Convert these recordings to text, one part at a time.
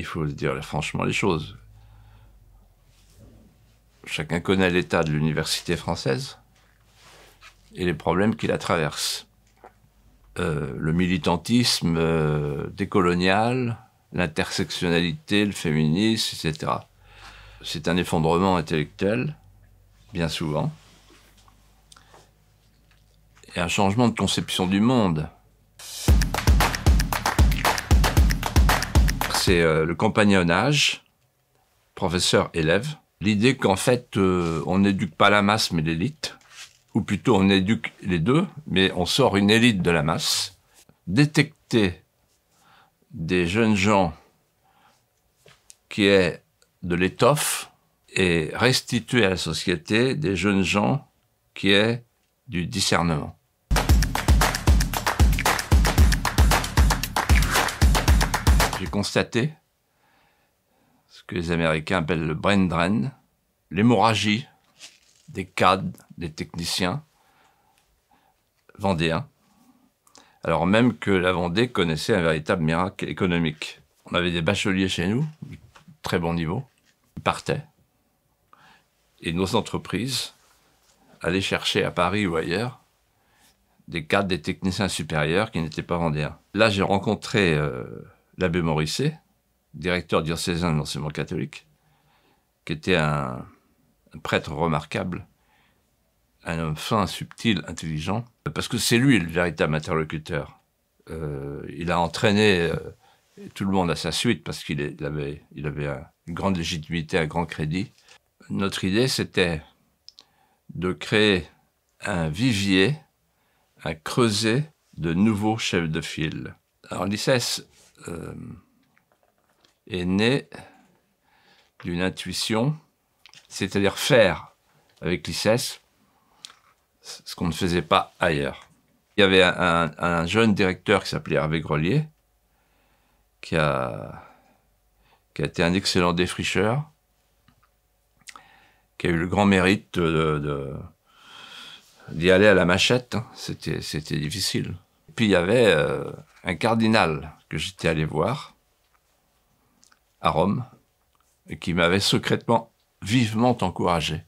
il faut dire franchement les choses. Chacun connaît l'état de l'université française et les problèmes qui la traversent. Euh, le militantisme euh, décolonial, l'intersectionnalité, le féminisme, etc. C'est un effondrement intellectuel, bien souvent, et un changement de conception du monde. c'est euh, le compagnonnage, professeur-élève. L'idée qu'en fait, euh, on n'éduque pas la masse, mais l'élite. Ou plutôt, on éduque les deux, mais on sort une élite de la masse. Détecter des jeunes gens qui est de l'étoffe et restituer à la société des jeunes gens qui est du discernement. j'ai constaté ce que les Américains appellent le brain drain, l'hémorragie des cadres, des techniciens vendéens, alors même que la Vendée connaissait un véritable miracle économique. On avait des bacheliers chez nous, très bon niveau, ils partaient, et nos entreprises allaient chercher à Paris ou ailleurs des cadres, des techniciens supérieurs qui n'étaient pas vendéens. Là, j'ai rencontré euh, l'abbé Morisset, directeur diocésain de l'enseignement catholique, qui était un, prêtre remarquable, un homme fin, subtil, intelligent, parce que c'est lui le véritable interlocuteur. Euh, il a entraîné euh, tout le monde à sa suite parce qu'il avait, une grande légitimité, un grand crédit. Notre idée, c'était de créer un vivier, un creuset de nouveaux chefs de file. Alors l'ICES euh, est né d'une intuition, c'est-à-dire faire avec l'ISS ce qu'on ne faisait pas ailleurs. Il y avait un, jeune directeur qui s'appelait Hervé Grelier, qui a, été un excellent défricheur, qui a eu le grand mérite d'y aller à la machette. Hein. C'était difficile. Puis il y avait euh, un cardinal que j'étais allé voir à Rome et qui m'avait secrètement, vivement encouragé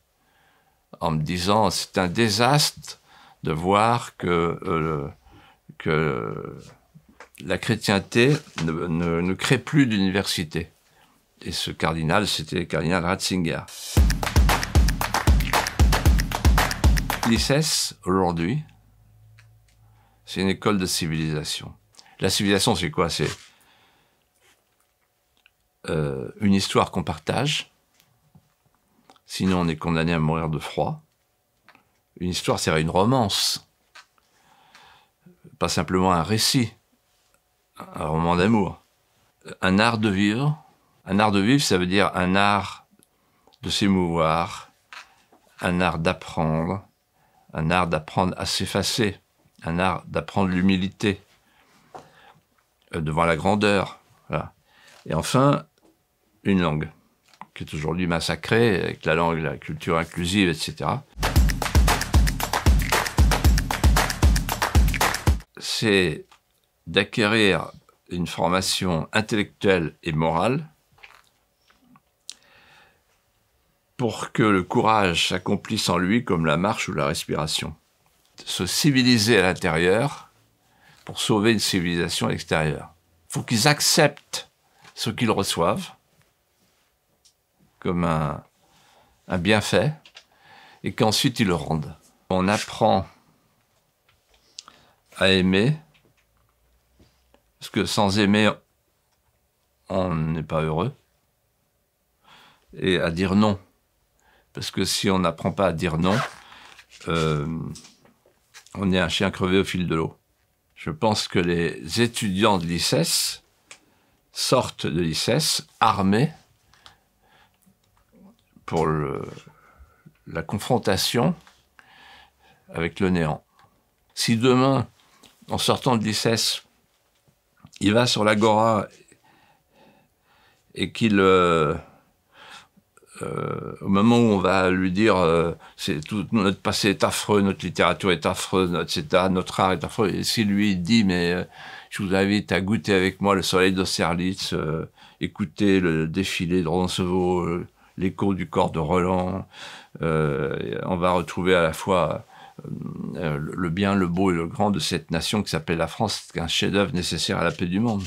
en me disant c'est un désastre de voir que, euh, que la chrétienté ne, ne, crée plus d'université. Et ce cardinal, c'était le cardinal Ratzinger. s'est aujourd'hui, c'est une école de civilisation. La civilisation, c'est quoi C'est euh, une histoire qu'on partage, sinon on est condamné à mourir de froid. Une histoire, c'est une romance, pas simplement un récit, un roman d'amour. Un art de vivre, un art de vivre, ça veut dire un art de s'émouvoir, un art d'apprendre, un art d'apprendre à s'effacer, un art d'apprendre l'humilité, euh, devant la grandeur. Et enfin, une langue, qui est aujourd'hui massacrée avec la langue, la culture inclusive, etc. C'est d'acquérir une formation intellectuelle et morale pour que le courage s'accomplisse en lui comme la marche ou la respiration. Se civiliser à l'intérieur, pour sauver une civilisation extérieure. Il faut qu'ils acceptent ce qu'ils reçoivent comme un, bienfait et qu'ensuite ils le rendent. On apprend à aimer, parce que sans aimer, on n'est pas heureux, et à dire non, parce que si on n'apprend pas à dire non, euh, on est un chien crevé au fil de l'eau je pense que les étudiants de l'ICES sortent de l'ICES armés pour la confrontation avec le néant. Si demain, en sortant de l'ICES, il va sur l'Agora et qu'il euh, euh, au moment où on va lui dire euh, notre passé est affreux, notre littérature est affreuse, notre, etc., notre art est affreux, et si lui dit mais euh, je vous invite à goûter avec moi le soleil d'Austerlitz, écouter le défilé de Roncevaux, l'écho du corps de Roland, on va retrouver à la fois le bien, le beau et le grand de cette nation qui s'appelle la France, qui un chef-d'œuvre nécessaire à la paix du monde.